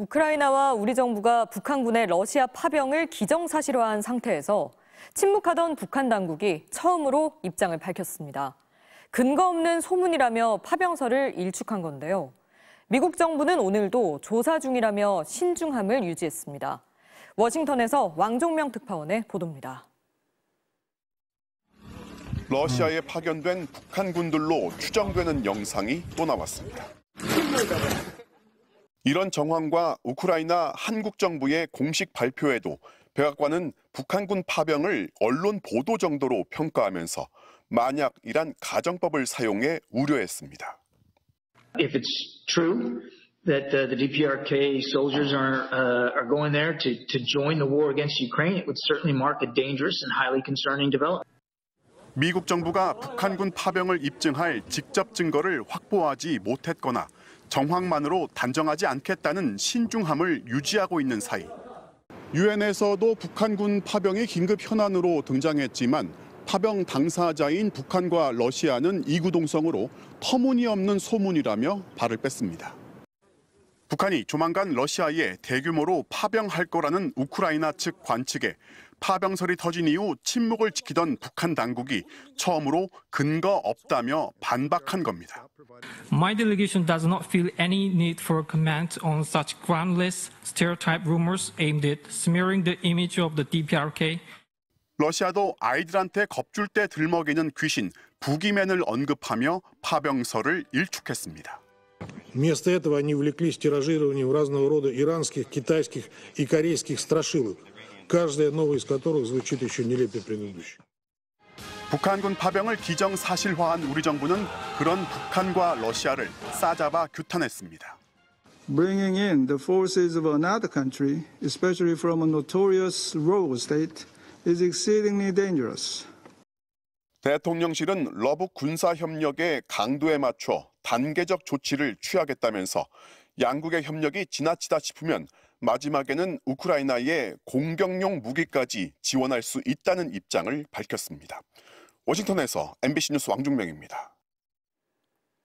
우크라이나와 우리 정부가 북한군의 러시아 파병을 기정사실화한 상태에서 침묵하던 북한 당국이 처음으로 입장을 밝혔습니다. 근거 없는 소문이라며 파병설을 일축한 건데요. 미국 정부는 오늘도 조사 중이라며 신중함을 유지했습니다. 워싱턴에서 왕종명 특파원의 보도입니다. 러시아에 파견된 북한 군들로 추정되는 영상이 또 나왔습니다. 이런 정황과 우크라이나 한국 정부의 공식 발표에도 백악관은 북한군 파병을 언론 보도 정도로 평가하면서 만약이란 가정법을 사용해 우려했습니다. If it's true that the DPRK soldiers are uh, are going there to to join the war against Ukraine, it would certainly mark a dangerous and highly concerning development. 미국 정부가 북한군 파병을 입증할 직접 증거를 확보하지 못했거나 정황만으로 단정하지 않겠다는 신중함을 유지하고 있는 사이 유엔에서도 북한군 파병이 긴급 현안으로 등장했지만 파병 당사자인 북한과 러시아는 이구동성으로 터무니없는 소문이라며 발을 뺐습니다. 북한이 조만간 러시아에 대규모로 파병할 거라는 우크라이나 측 관측에 파병설이 터진 이후 침묵을 지키던 북한 당국이 처음으로 근거 없다며 반박한 겁니다. My delegation does not feel any need for comment on such groundless stereotype rumors aimed at smearing the image of the DPRK. 러시아도 아이들한테 겁줄 때 들먹이는 귀신 부기맨을 언급하며 파병설을 일축했습니다. Вместо этого они увлеклись тиражированием разного рода иранских, китайских и корейских страшилок, каждая новая из которых звучит еще нелепее предыдущей. 북한군 파병을 기정사실화한 우리 정부는 그런 북한과 러시아를 싸잡아 규탄했습니다. Bringing in the forces of another country, especially from a notorious rogue state, is exceedingly dangerous. 대통령실은 러브 군사 협력의 강도에 맞춰 단계적 조치를 취하겠다면서 양국의 협력이 지나치다 싶으면 마지막에는 우크라이나에 공격용 무기까지 지원할 수 있다는 입장을 밝혔습니다. 워싱턴에서 MBC 뉴스 왕중명입니다.